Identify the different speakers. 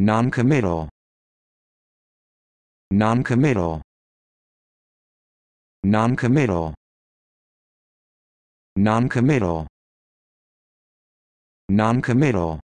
Speaker 1: noncommittal noncommittal noncommittal noncommittal noncommittal